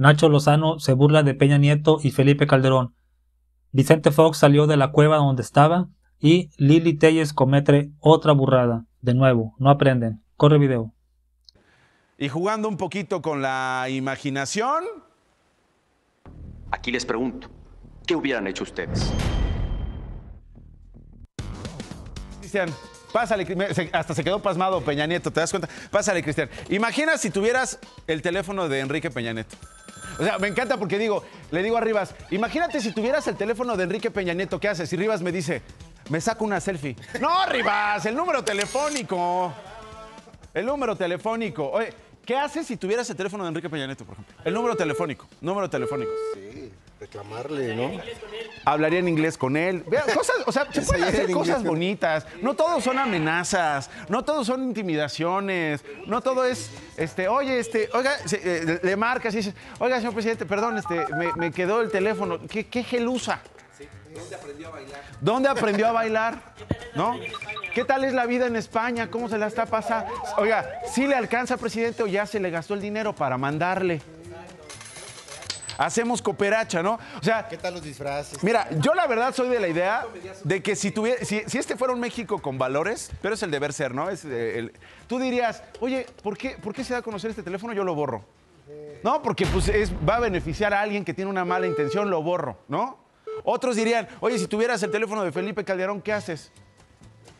Nacho Lozano se burla de Peña Nieto y Felipe Calderón. Vicente Fox salió de la cueva donde estaba y Lili Telles comete otra burrada. De nuevo, no aprenden. Corre video. Y jugando un poquito con la imaginación. Aquí les pregunto, ¿qué hubieran hecho ustedes? Cristian, pásale, hasta se quedó pasmado Peña Nieto, ¿te das cuenta? Pásale, Cristian. Imagina si tuvieras el teléfono de Enrique Peña Nieto. O sea, me encanta porque digo, le digo a Rivas, imagínate si tuvieras el teléfono de Enrique Peña Nieto, ¿qué haces? Y Rivas me dice, me saco una selfie. No, Rivas, el número telefónico. El número telefónico. Oye, ¿qué haces si tuvieras el teléfono de Enrique Peña Nieto, por ejemplo? El número telefónico. Número telefónico. Sí, reclamarle, ¿no? hablaría en inglés con él. Cosas, o sea, se pueden hacer cosas bonitas. No todos son amenazas, no todos son intimidaciones, no todo es, este, oye, este, oiga, eh, le marcas y dices, oiga, señor presidente, perdón, este, me, quedó el teléfono. ¿Qué, qué gel usa? ¿Dónde aprendió a bailar? ¿No? ¿Qué tal es la vida en España? ¿Cómo se la está pasando? Oiga, ¿sí le alcanza, presidente, o ya se le gastó el dinero para mandarle? hacemos cooperacha, ¿no? O sea. ¿Qué tal los disfraces? Mira, yo la verdad soy de la idea de que si Si, este fuera un México con valores, pero es el deber ser, ¿no? Eh, tú dirías, oye, ¿por qué, se da a conocer este teléfono? Yo lo borro. No, porque pues, va a beneficiar a alguien que tiene una mala intención, lo borro, ¿no? Otros dirían, oye, si tuvieras el teléfono de Felipe Calderón, ¿qué haces?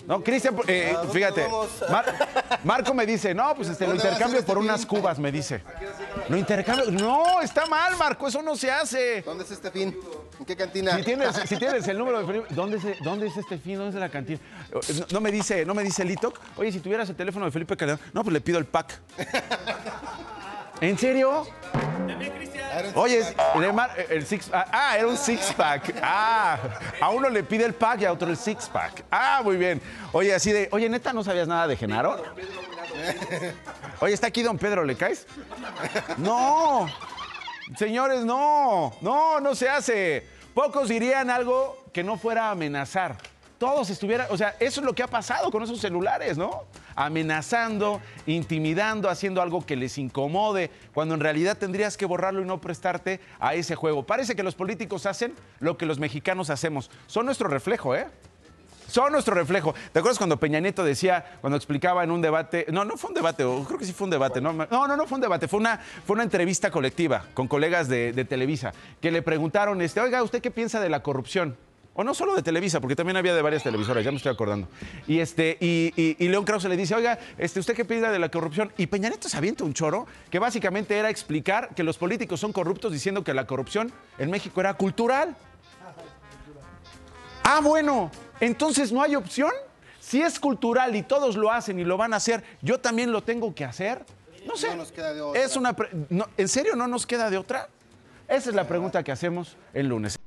No, Cristian, eh, fíjate, Marco me dice, no, pues este, lo intercambio por unas este cubas, me dice. No intercambio. No, está mal, Marco. Eso no se hace. ¿Dónde es este fin? ¿En qué cantina? Si tienes, el número de ¿dónde ¿dónde es este fin? ¿Dónde es la cantina? No, me dice, no me dice Litoc. Oye, si tuvieras el teléfono de Felipe Calderón, no, pues le pido el pack. ¿En serio? Oye, el six Ah, era un six pack. Ah, a uno le pide el pack y a otro el six pack. Ah, muy bien. Oye, así de, oye, neta, ¿no sabías nada de Genaro? Oye, ¿está aquí don Pedro? ¿Le caes? No. Señores, no. No, no se hace. Pocos dirían algo que no fuera amenazar. Todos estuvieran, o sea, eso es lo que ha pasado con esos celulares, ¿no? Amenazando, intimidando, haciendo algo que les incomode, cuando en realidad tendrías que borrarlo y no prestarte a ese juego. Parece que los políticos hacen lo que los mexicanos hacemos. Son nuestro reflejo, ¿eh? son nuestro reflejo. ¿Te acuerdas cuando Peña Nieto decía, cuando explicaba en un debate, no, no fue un debate, creo que sí fue un debate, no, no, no, fue un debate, fue una, fue una entrevista colectiva con colegas de, Televisa, que le preguntaron, este, oiga, ¿usted qué piensa de la corrupción? o no solo de Televisa, porque también había de varias televisoras, ya me estoy acordando. Y este, y, y, León Krause le dice, oiga, este, ¿usted qué piensa de la corrupción? Y Peña Nieto se avienta un choro que básicamente era explicar que los políticos son corruptos diciendo que la corrupción en México era cultural. Ah, bueno, entonces no hay opción. Si es cultural y todos lo hacen y lo van a hacer, yo también lo tengo que hacer. No sé. Es una ¿En serio no nos queda de otra? Esa es la pregunta que hacemos el lunes.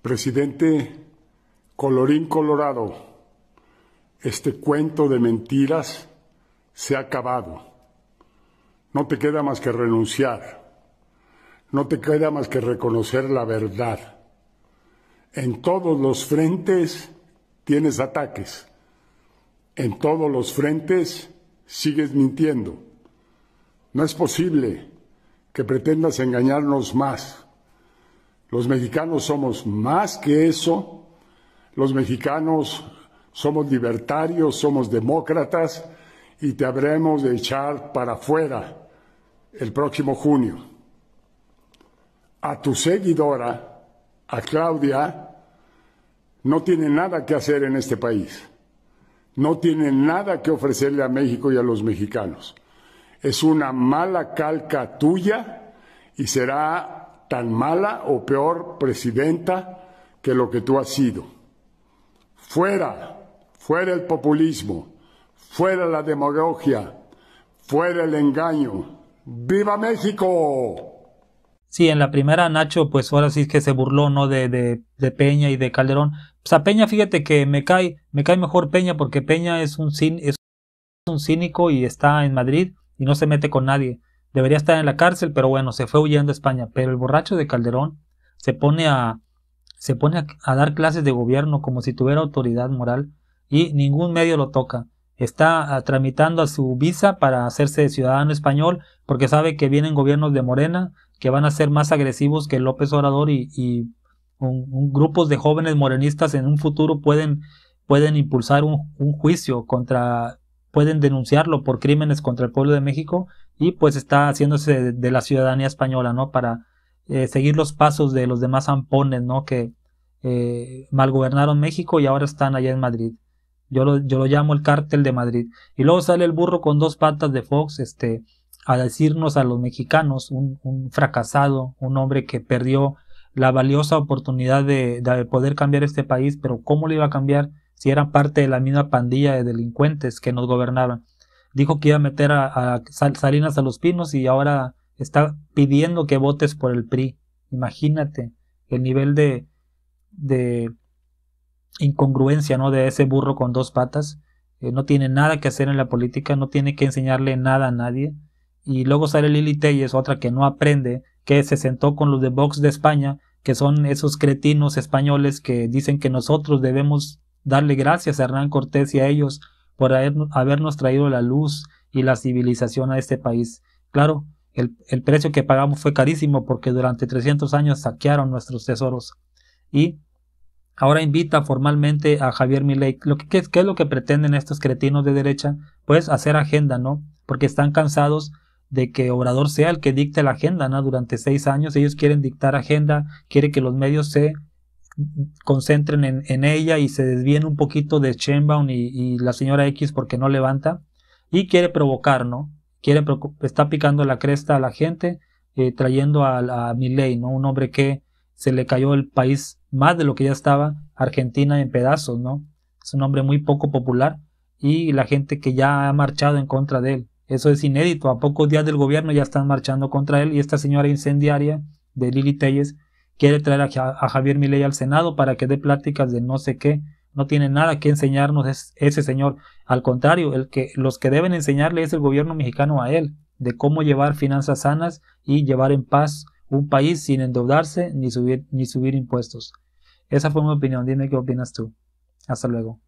Presidente, colorín colorado, este cuento de mentiras se ha acabado. No te queda más que renunciar. No te queda más que reconocer la verdad. En todos los frentes tienes ataques. En todos los frentes sigues mintiendo. No es posible que pretendas engañarnos más. Los mexicanos somos más que eso. Los mexicanos somos libertarios, somos demócratas y te habremos de echar para afuera el próximo junio. A tu seguidora, a Claudia no tiene nada que hacer en este país. No tiene nada que ofrecerle a México y a los mexicanos. Es una mala calca tuya y será tan mala o peor presidenta que lo que tú has sido. Fuera, fuera el populismo, fuera la demagogia, fuera el engaño. ¡Viva México! Sí, en la primera Nacho, pues ahora sí que se burló, ¿no? De, de, Peña y de Calderón. Pues a Peña, fíjate que me cae, me cae mejor Peña porque Peña es un, es un cínico y está en Madrid y no se mete con nadie. Debería estar en la cárcel, pero bueno, se fue huyendo a España. Pero el borracho de Calderón se pone a, se pone a dar clases de gobierno como si tuviera autoridad moral y ningún medio lo toca está ah, tramitando a su visa para hacerse ciudadano español porque sabe que vienen gobiernos de Morena que van a ser más agresivos que López Obrador y, un, grupos de jóvenes morenistas en un futuro pueden, pueden impulsar un, juicio contra, pueden denunciarlo por crímenes contra el pueblo de México y pues está haciéndose de, la ciudadanía española, ¿no? Para eh, seguir los pasos de los demás zampones, ¿no? Que eh, mal gobernaron México y ahora están allá en Madrid. Yo lo, yo lo llamo el cártel de Madrid. Y luego sale el burro con dos patas de Fox, este, a decirnos a los mexicanos, un, fracasado, un hombre que perdió la valiosa oportunidad de, poder cambiar este país, pero ¿cómo lo iba a cambiar si era parte de la misma pandilla de delincuentes que nos gobernaban? Dijo que iba a meter a, Salinas a los pinos y ahora está pidiendo que votes por el PRI. Imagínate el nivel de, de incongruencia ¿no? de ese burro con dos patas. Eh, no tiene nada que hacer en la política, no tiene que enseñarle nada a nadie y luego sale Lili Telles, otra que no aprende, que se sentó con los de Vox de España, que son esos cretinos españoles que dicen que nosotros debemos darle gracias a Hernán Cortés y a ellos por habernos traído la luz y la civilización a este país. Claro, el, precio que pagamos fue carísimo porque durante 300 años saquearon nuestros tesoros. Y ahora invita formalmente a Javier Milei. Lo que, ¿Qué es lo que pretenden estos cretinos de derecha? Pues hacer agenda, ¿no? Porque están cansados de que Obrador sea el que dicte la agenda, ¿no? Durante seis años ellos quieren dictar agenda, quieren que los medios se concentren en, ella y se desvíen un poquito de Sheinbaum y, la señora X porque no levanta y quiere provocar, ¿no? Quiere, está picando la cresta a la gente, eh, trayendo a, a Milley, ¿no? Un hombre que se le cayó el país más de lo que ya estaba, Argentina en pedazos, ¿no? Es un hombre muy poco popular y la gente que ya ha marchado en contra de él. Eso es inédito. A pocos días del gobierno ya están marchando contra él y esta señora incendiaria de Lili Telles quiere traer a, Javier Milei al Senado para que dé pláticas de no sé qué. No tiene nada que enseñarnos ese señor. Al contrario, el que, los que deben enseñarle es el gobierno mexicano a él, de cómo llevar finanzas sanas y llevar en paz un país sin endeudarse ni ni subir impuestos. Esa fue mi opinión. Dime qué opinas tú. Hasta luego.